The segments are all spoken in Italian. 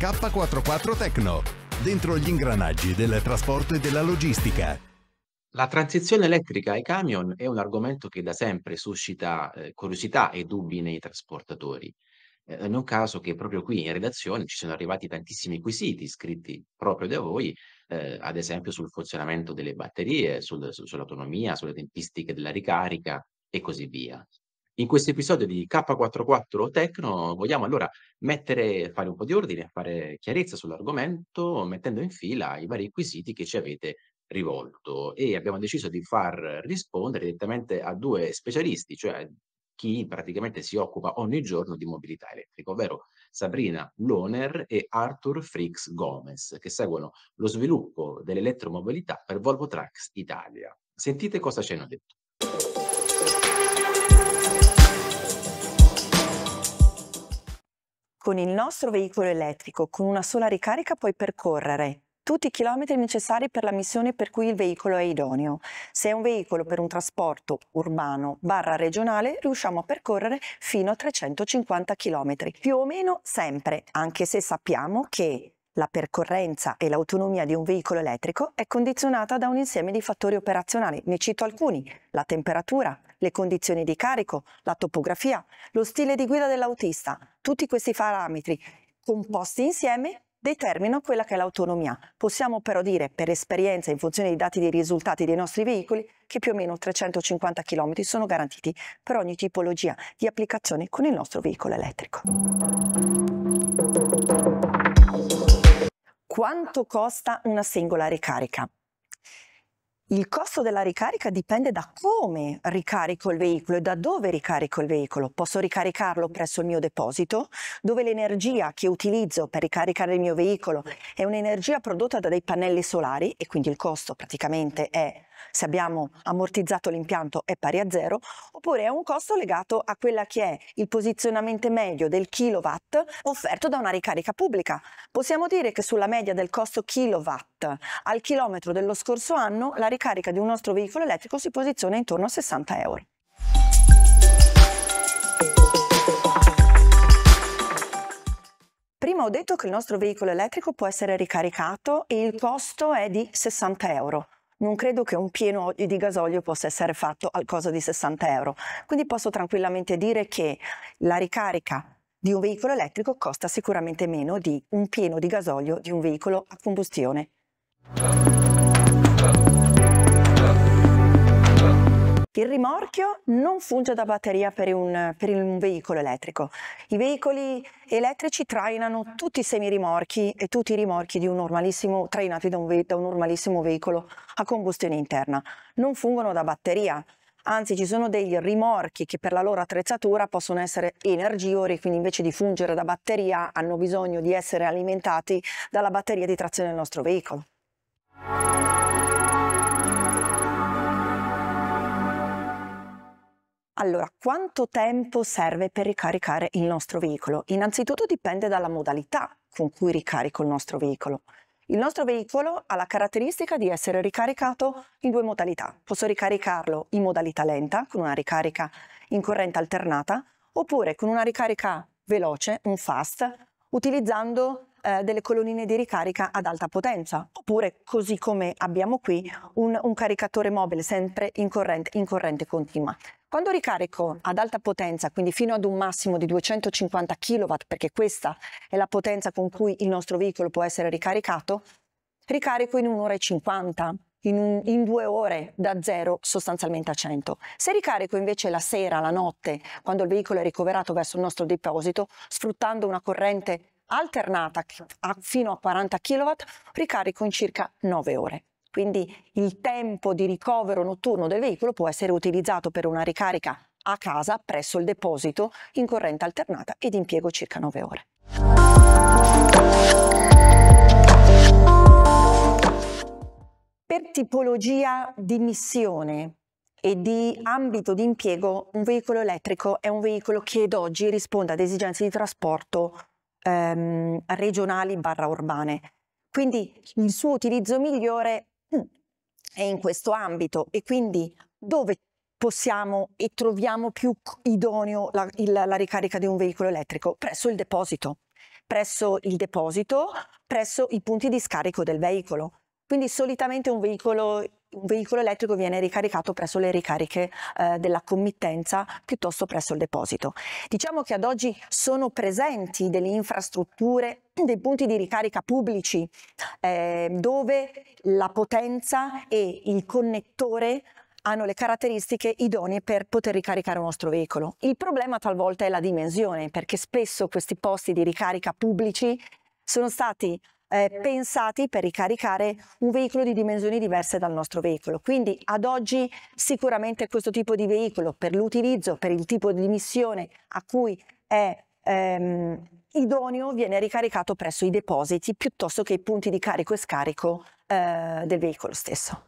K44 Tecno, dentro gli ingranaggi del trasporto e della logistica. La transizione elettrica ai camion è un argomento che da sempre suscita eh, curiosità e dubbi nei trasportatori. Eh, non caso che proprio qui in redazione ci sono arrivati tantissimi quesiti scritti proprio da voi, eh, ad esempio sul funzionamento delle batterie, sul, sull'autonomia, sulle tempistiche della ricarica e così via. In questo episodio di K44 Tecno vogliamo allora mettere, fare un po' di ordine, fare chiarezza sull'argomento, mettendo in fila i vari quesiti che ci avete rivolto e abbiamo deciso di far rispondere direttamente a due specialisti, cioè chi praticamente si occupa ogni giorno di mobilità elettrica, ovvero Sabrina Loner e Arthur Frix Gomez, che seguono lo sviluppo dell'elettromobilità per Volvo Trucks Italia. Sentite cosa ci hanno detto. Con il nostro veicolo elettrico, con una sola ricarica puoi percorrere tutti i chilometri necessari per la missione per cui il veicolo è idoneo. Se è un veicolo per un trasporto urbano barra regionale, riusciamo a percorrere fino a 350 km, più o meno sempre, anche se sappiamo che la percorrenza e l'autonomia di un veicolo elettrico è condizionata da un insieme di fattori operazionali, ne cito alcuni, la temperatura, le condizioni di carico, la topografia, lo stile di guida dell'autista. Tutti questi parametri composti insieme determinano quella che è l'autonomia. Possiamo però dire, per esperienza, in funzione dei dati dei risultati dei nostri veicoli, che più o meno 350 km sono garantiti per ogni tipologia di applicazione con il nostro veicolo elettrico. Quanto costa una singola ricarica? Il costo della ricarica dipende da come ricarico il veicolo e da dove ricarico il veicolo. Posso ricaricarlo presso il mio deposito, dove l'energia che utilizzo per ricaricare il mio veicolo è un'energia prodotta da dei pannelli solari e quindi il costo praticamente è se abbiamo ammortizzato l'impianto è pari a zero, oppure è un costo legato a quella che è il posizionamento medio del kilowatt offerto da una ricarica pubblica. Possiamo dire che sulla media del costo kilowatt al chilometro dello scorso anno la ricarica di un nostro veicolo elettrico si posiziona intorno a 60 euro. Prima ho detto che il nostro veicolo elettrico può essere ricaricato e il costo è di 60 euro non credo che un pieno di gasolio possa essere fatto al costo di 60 euro. Quindi posso tranquillamente dire che la ricarica di un veicolo elettrico costa sicuramente meno di un pieno di gasolio di un veicolo a combustione. Il rimorchio non funge da batteria per un, per un veicolo elettrico. I veicoli elettrici trainano tutti i semirimorchi e tutti i rimorchi trainati da un, da un normalissimo veicolo a combustione interna. Non fungono da batteria, anzi ci sono dei rimorchi che per la loro attrezzatura possono essere energivori, quindi invece di fungere da batteria hanno bisogno di essere alimentati dalla batteria di trazione del nostro veicolo. Allora, quanto tempo serve per ricaricare il nostro veicolo? Innanzitutto dipende dalla modalità con cui ricarico il nostro veicolo. Il nostro veicolo ha la caratteristica di essere ricaricato in due modalità. Posso ricaricarlo in modalità lenta, con una ricarica in corrente alternata, oppure con una ricarica veloce, un fast, utilizzando eh, delle colonnine di ricarica ad alta potenza, oppure così come abbiamo qui un, un caricatore mobile sempre in corrente, in corrente continua. Quando ricarico ad alta potenza, quindi fino ad un massimo di 250 kW, perché questa è la potenza con cui il nostro veicolo può essere ricaricato, ricarico in un'ora e 50, in, un, in, due ore da zero sostanzialmente a 100. Se ricarico invece la sera, la notte, quando il veicolo è ricoverato verso il nostro deposito, sfruttando una corrente alternata a, fino a 40 kW, ricarico in circa 9 ore. Quindi il tempo di ricovero notturno del veicolo può essere utilizzato per una ricarica a casa presso il deposito in corrente alternata ed impiego circa 9 ore. Per tipologia di missione e di ambito di impiego, un veicolo elettrico è un veicolo che ad oggi risponde ad esigenze di trasporto ehm, regionali barra urbane. Quindi il suo utilizzo migliore è in questo ambito e quindi dove possiamo e troviamo più idoneo la, il, la ricarica di un veicolo elettrico? Presso il deposito, presso il deposito, presso i punti di scarico del veicolo. Quindi solitamente un veicolo un veicolo elettrico viene ricaricato presso le ricariche eh, della committenza piuttosto presso il deposito. Diciamo che ad oggi sono presenti delle infrastrutture dei punti di ricarica pubblici eh, dove la potenza e il connettore hanno le caratteristiche idonee per poter ricaricare un nostro veicolo. Il problema talvolta è la dimensione, perché spesso questi posti di ricarica pubblici sono stati eh, pensati per ricaricare un veicolo di dimensioni diverse dal nostro veicolo. Quindi ad oggi sicuramente questo tipo di veicolo per l'utilizzo, per il tipo di missione a cui è ehm, idoneo viene ricaricato presso i depositi piuttosto che i punti di carico e scarico eh, del veicolo stesso.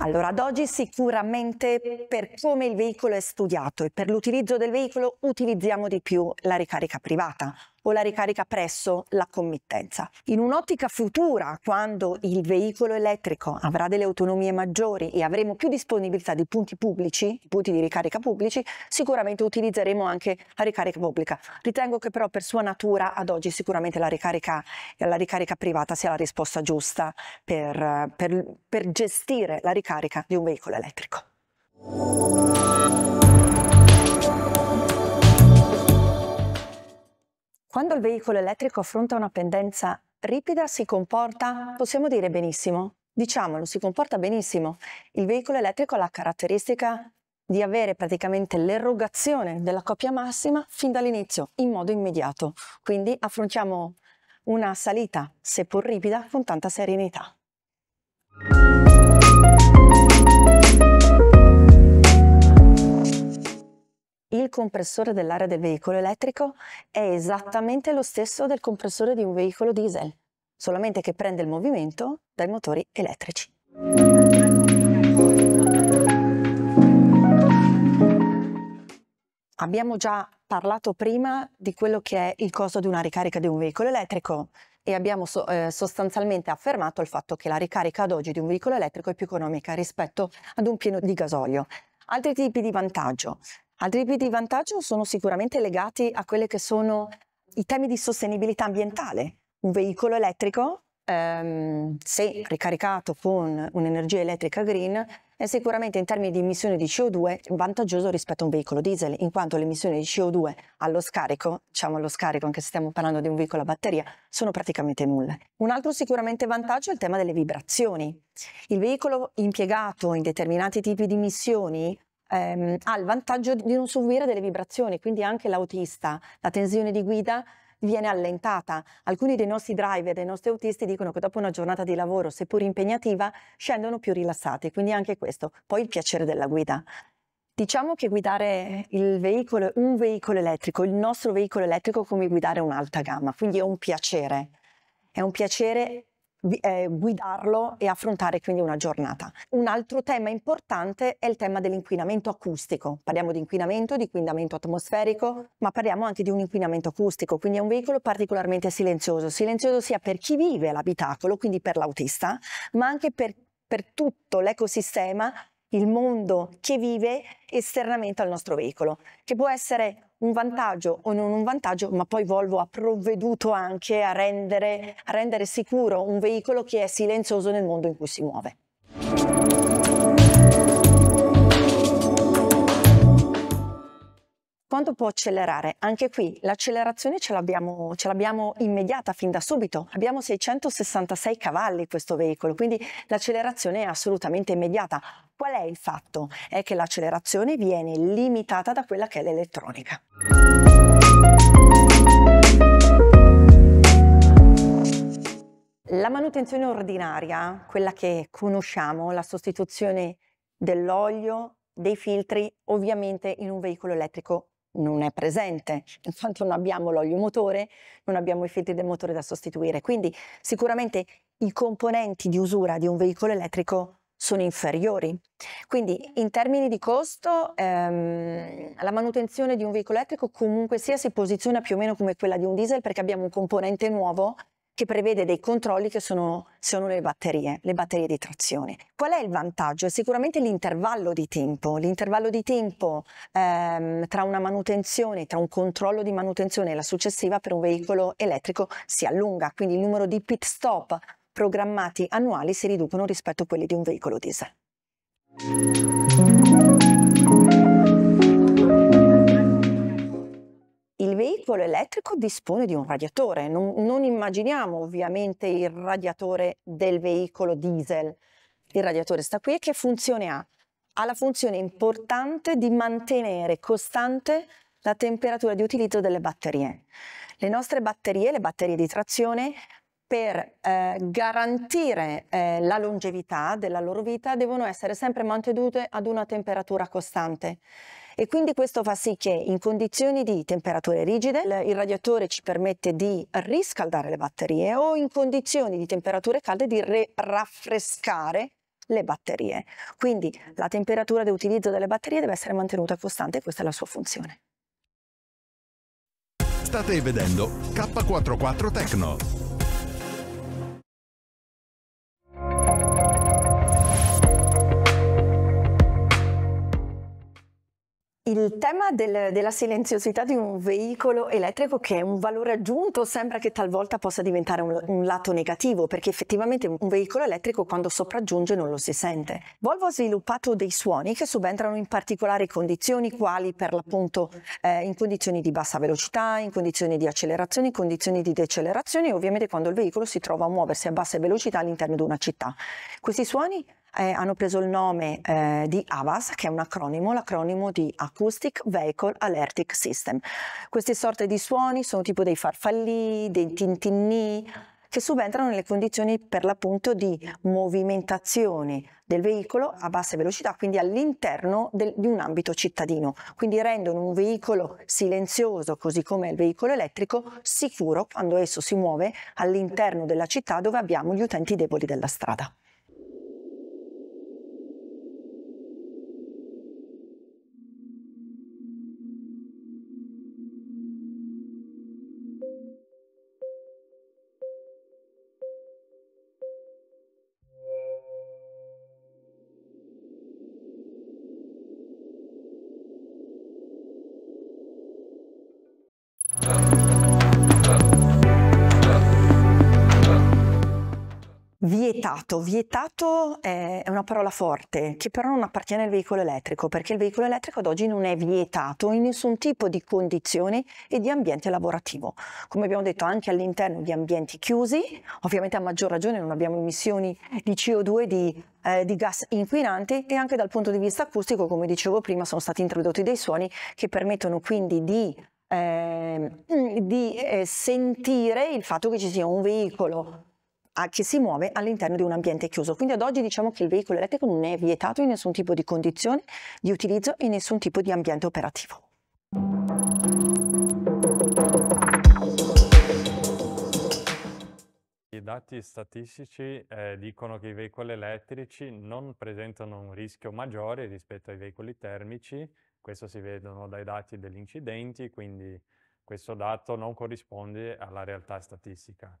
Allora, ad oggi sicuramente per come il veicolo è studiato e per l'utilizzo del veicolo utilizziamo di più la ricarica privata, o la ricarica presso la committenza. In un'ottica futura, quando il veicolo elettrico avrà delle autonomie maggiori e avremo più disponibilità di punti pubblici, punti di ricarica pubblici, sicuramente utilizzeremo anche la ricarica pubblica. Ritengo che però per sua natura ad oggi sicuramente la ricarica, la ricarica privata sia la risposta giusta per, per, per gestire la ricarica di un veicolo elettrico. Quando il veicolo elettrico affronta una pendenza ripida si comporta, possiamo dire benissimo, diciamolo, si comporta benissimo. Il veicolo elettrico ha la caratteristica di avere praticamente l'erogazione della coppia massima fin dall'inizio, in modo immediato. Quindi affrontiamo una salita, seppur ripida, con tanta serenità. il compressore dell'aria del veicolo elettrico è esattamente lo stesso del compressore di un veicolo diesel, solamente che prende il movimento dai motori elettrici. Abbiamo già parlato prima di quello che è il costo di una ricarica di un veicolo elettrico e abbiamo so, eh, sostanzialmente affermato il fatto che la ricarica ad oggi di un veicolo elettrico è più economica rispetto ad un pieno di gasolio. Altri tipi di vantaggio. Altri tipi di vantaggio sono sicuramente legati a quelli che sono i temi di sostenibilità ambientale. Un veicolo elettrico, ehm, se ricaricato con un'energia elettrica green, è sicuramente in termini di emissioni di CO2 vantaggioso rispetto a un veicolo diesel, in quanto le emissioni di CO2 allo scarico, diciamo allo scarico anche se stiamo parlando di un veicolo a batteria, sono praticamente nulle. Un altro sicuramente vantaggio è il tema delle vibrazioni. Il veicolo impiegato in determinati tipi di missioni ehm, ha il vantaggio di non subire delle vibrazioni, quindi anche l'autista, la tensione di guida viene allentata. Alcuni dei nostri driver, dei nostri autisti dicono che dopo una giornata di lavoro, seppur impegnativa, scendono più rilassati, quindi anche questo. Poi il piacere della guida. Diciamo che guidare il veicolo, un veicolo elettrico, il nostro veicolo elettrico, è come guidare un'alta gamma, quindi è un piacere. È un piacere eh, guidarlo e affrontare quindi una giornata. Un altro tema importante è il tema dell'inquinamento acustico. Parliamo di inquinamento, di inquinamento atmosferico, ma parliamo anche di un inquinamento acustico, quindi è un veicolo particolarmente silenzioso. Silenzioso sia per chi vive l'abitacolo, quindi per l'autista, ma anche per, per tutto l'ecosistema il mondo che vive esternamente al nostro veicolo, che può essere un vantaggio o non un vantaggio, ma poi Volvo ha provveduto anche a rendere, a rendere sicuro un veicolo che è silenzioso nel mondo in cui si muove. quanto può accelerare? Anche qui l'accelerazione ce l'abbiamo, ce l'abbiamo immediata fin da subito. Abbiamo 666 cavalli questo veicolo, quindi l'accelerazione è assolutamente immediata. Qual è il fatto? È che l'accelerazione viene limitata da quella che è l'elettronica. La manutenzione ordinaria, quella che conosciamo, la sostituzione dell'olio, dei filtri, ovviamente in un veicolo elettrico non è presente, in quanto non abbiamo l'olio motore, non abbiamo i filtri del motore da sostituire. Quindi sicuramente i componenti di usura di un veicolo elettrico sono inferiori. Quindi in termini di costo ehm, la manutenzione di un veicolo elettrico comunque sia si posiziona più o meno come quella di un diesel perché abbiamo un componente nuovo che prevede dei controlli che sono, sono, le batterie, le batterie di trazione. Qual è il vantaggio? sicuramente l'intervallo di tempo, l'intervallo di tempo ehm, tra una manutenzione, tra un controllo di manutenzione e la successiva per un veicolo elettrico si allunga, quindi il numero di pit stop programmati annuali si riducono rispetto a quelli di un veicolo diesel. velivolo elettrico dispone di un radiatore, non, non immaginiamo ovviamente il radiatore del veicolo diesel. Il radiatore sta qui e che funzione ha? Ha la funzione importante di mantenere costante la temperatura di utilizzo delle batterie. Le nostre batterie, le batterie di trazione, per eh, garantire eh, la longevità della loro vita devono essere sempre mantenute ad una temperatura costante e quindi questo fa sì che in condizioni di temperature rigide il radiatore ci permette di riscaldare le batterie o in condizioni di temperature calde di raffrescare le batterie. Quindi la temperatura di utilizzo delle batterie deve essere mantenuta costante e questa è la sua funzione. State vedendo K44 Tecno Il tema del, della silenziosità di un veicolo elettrico che è un valore aggiunto sembra che talvolta possa diventare un, un, lato negativo perché effettivamente un veicolo elettrico quando sopraggiunge non lo si sente. Volvo ha sviluppato dei suoni che subentrano in particolari condizioni quali per l'appunto eh, in condizioni di bassa velocità, in condizioni di accelerazione, in condizioni di decelerazione e ovviamente quando il veicolo si trova a muoversi a basse velocità all'interno di una città. Questi suoni eh, hanno preso il nome eh, di AVAS, che è un acronimo, l'acronimo di Acoustic Vehicle Alertic System. Queste sorte di suoni sono tipo dei farfalli, dei tintinni, che subentrano nelle condizioni per l'appunto di movimentazione del veicolo a bassa velocità, quindi all'interno di un ambito cittadino. Quindi rendono un veicolo silenzioso, così come il veicolo elettrico, sicuro quando esso si muove all'interno della città dove abbiamo gli utenti deboli della strada. vietato. Vietato è una parola forte che però non appartiene al veicolo elettrico perché il veicolo elettrico ad oggi non è vietato in nessun tipo di condizione e di ambiente lavorativo. Come abbiamo detto anche all'interno di ambienti chiusi, ovviamente a maggior ragione non abbiamo emissioni di CO2 di eh, di gas inquinanti e anche dal punto di vista acustico, come dicevo prima, sono stati introdotti dei suoni che permettono quindi di eh, di eh, sentire il fatto che ci sia un veicolo a, che si muove all'interno di un ambiente chiuso. Quindi ad oggi diciamo che il veicolo elettrico non è vietato in nessun tipo di condizione di utilizzo e in nessun tipo di ambiente operativo. I dati statistici eh, dicono che i veicoli elettrici non presentano un rischio maggiore rispetto ai veicoli termici, questo si vedono dai dati degli incidenti, quindi questo dato non corrisponde alla realtà statistica.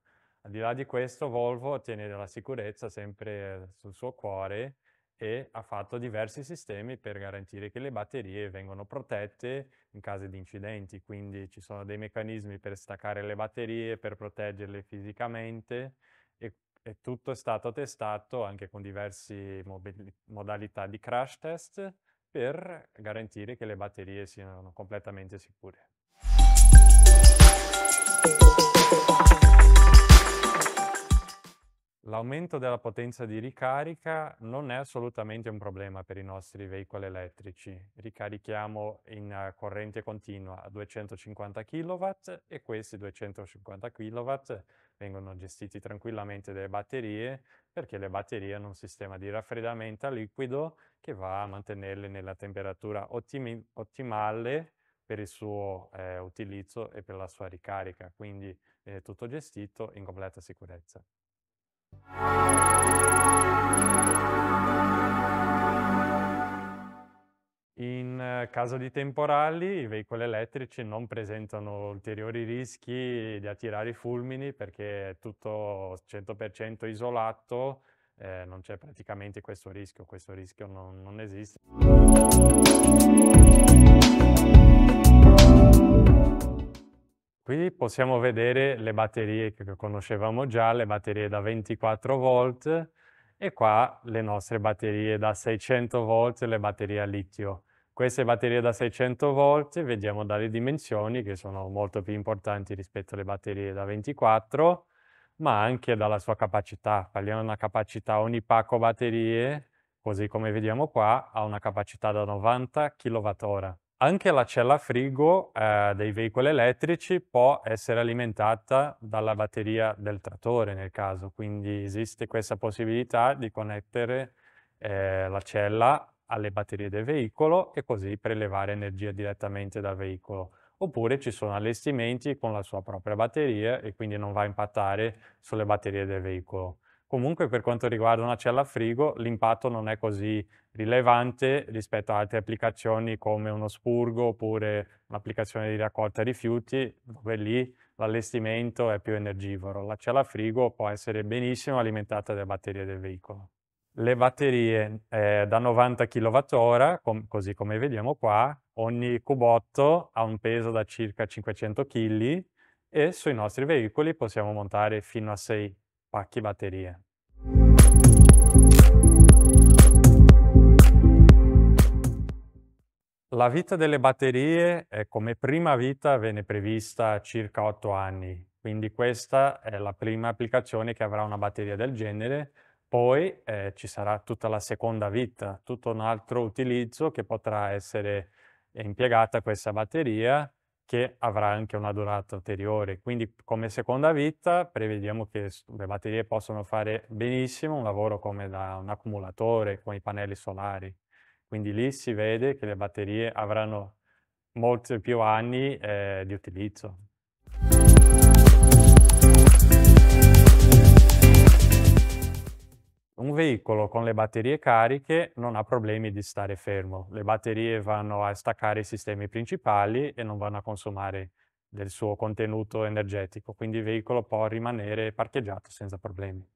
Al di là di questo, Volvo tiene la sicurezza sempre sul suo cuore e ha fatto diversi sistemi per garantire che le batterie vengano protette in caso di incidenti, quindi ci sono dei meccanismi per staccare le batterie, per proteggerle fisicamente e, e tutto è stato testato anche con diverse modalità di crash test per garantire che le batterie siano completamente sicure. L'aumento della potenza di ricarica non è assolutamente un problema per i nostri veicoli elettrici. Ricarichiamo in eh, corrente continua a 250 kW e questi 250 kW vengono gestiti tranquillamente dalle batterie perché le batterie hanno un sistema di raffreddamento a liquido che va a mantenerle nella temperatura ottimi- ottimale per il suo eh, utilizzo e per la sua ricarica. Quindi è eh, tutto gestito in completa sicurezza. In eh, caso di temporali i veicoli elettrici non presentano ulteriori rischi di attirare i fulmini perché è tutto 100% isolato, eh, non c'è praticamente questo rischio, questo rischio non, non esiste. Qui possiamo vedere le batterie che conoscevamo già, le batterie da 24 volt e qua le nostre batterie da 600 volt, le batterie a litio. Queste batterie da 600 volt vediamo dalle dimensioni che sono molto più importanti rispetto alle batterie da 24 ma anche dalla sua capacità. Parliamo di una capacità, ogni pacco batterie, così come vediamo qua, ha una capacità da 90 kWh. Anche la cella frigo eh, dei veicoli elettrici può essere alimentata dalla batteria del trattore nel caso, quindi esiste questa possibilità di connettere eh, la cella alle batterie del veicolo e così prelevare energia direttamente dal veicolo. Oppure ci sono allestimenti con la sua propria batteria e quindi non va a impattare sulle batterie del veicolo. Comunque per quanto riguarda una cella a frigo l'impatto non è così rilevante rispetto a altre applicazioni come uno spurgo oppure un'applicazione di raccolta rifiuti dove lì l'allestimento è più energivoro. La cella a frigo può essere benissimo alimentata dalle batterie del veicolo. Le batterie eh, da 90 kWh, com così come vediamo qua, ogni cubotto ha un peso da circa 500 kg e sui nostri veicoli possiamo montare fino a 6 pacchi batterie. La vita delle batterie è come prima vita viene prevista circa 8 anni, quindi questa è la prima applicazione che avrà una batteria del genere, poi eh, ci sarà tutta la seconda vita, tutto un altro utilizzo che potrà essere impiegata questa batteria che avrà anche una durata ulteriore. Quindi come seconda vita prevediamo che le batterie possano fare benissimo un lavoro come da un accumulatore con i pannelli solari. Quindi lì si vede che le batterie avranno molti più anni eh, di utilizzo. un veicolo con le batterie cariche non ha problemi di stare fermo. Le batterie vanno a staccare i sistemi principali e non vanno a consumare del suo contenuto energetico, quindi il veicolo può rimanere parcheggiato senza problemi.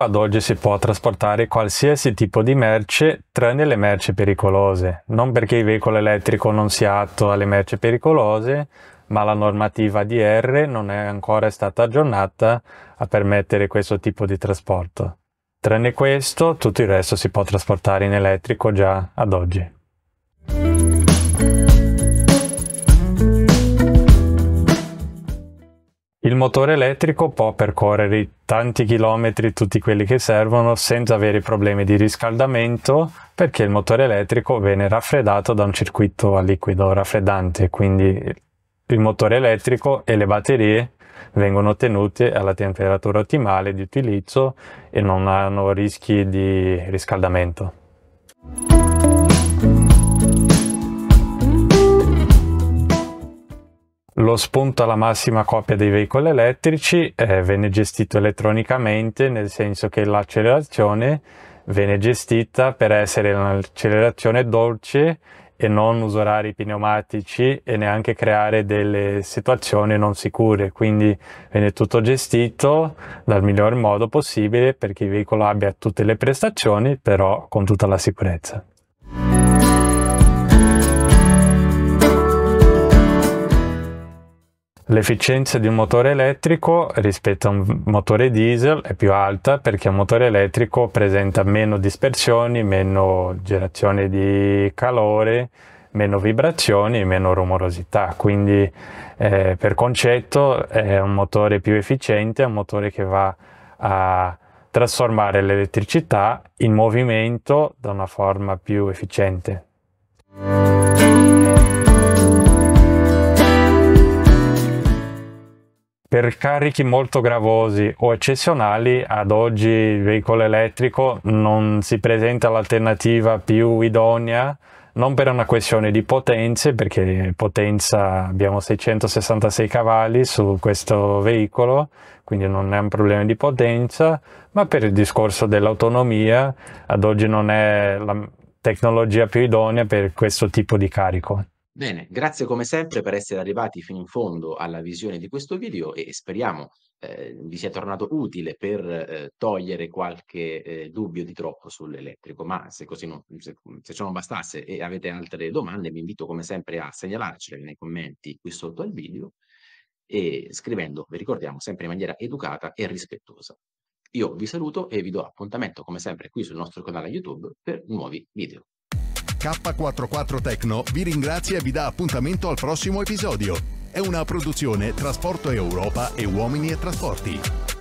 Ad oggi si può trasportare qualsiasi tipo di merce tranne le merci pericolose, non perché il veicolo elettrico non sia atto alle merci pericolose, ma la normativa DR non è ancora stata aggiornata a permettere questo tipo di trasporto. Tranne questo, tutto il resto si può trasportare in elettrico già ad oggi. Il motore elettrico può percorrere tanti chilometri, tutti quelli che servono, senza avere problemi di riscaldamento, perché il motore elettrico viene raffreddato da un circuito a liquido raffreddante, quindi il motore elettrico e le batterie vengono tenute alla temperatura ottimale di utilizzo e non hanno rischi di riscaldamento. Lo spunto alla massima coppia dei veicoli elettrici eh, viene gestito elettronicamente, nel senso che l'accelerazione viene gestita per essere un'accelerazione dolce e non usurare i pneumatici e neanche creare delle situazioni non sicure. Quindi viene tutto gestito dal miglior modo possibile perché il veicolo abbia tutte le prestazioni, però con tutta la sicurezza. L'efficienza di un motore elettrico rispetto a un motore diesel è più alta perché un motore elettrico presenta meno dispersioni, meno generazione di calore, meno vibrazioni e meno rumorosità. Quindi eh, per concetto è un motore più efficiente, è un motore che va a trasformare l'elettricità in movimento da una forma più efficiente. Per carichi molto gravosi o eccezionali, ad oggi il veicolo elettrico non si presenta l'alternativa più idonea, non per una questione di potenze, perché potenza abbiamo 666 cavalli su questo veicolo, quindi non è un problema di potenza, ma per il discorso dell'autonomia, ad oggi non è la tecnologia più idonea per questo tipo di carico. Bene, grazie come sempre per essere arrivati fino in fondo alla visione di questo video e speriamo eh, vi sia tornato utile per eh, togliere qualche eh, dubbio di troppo sull'elettrico, ma se, così non, se, se ciò non bastasse e avete altre domande vi invito come sempre a segnalarcele nei commenti qui sotto al video e scrivendo, vi ricordiamo, sempre in maniera educata e rispettosa. Io vi saluto e vi do appuntamento come sempre qui sul nostro canale YouTube per nuovi video. K44 Tecno vi ringrazia e vi dà appuntamento al prossimo episodio. È una produzione Trasporto Europa e Uomini e Trasporti.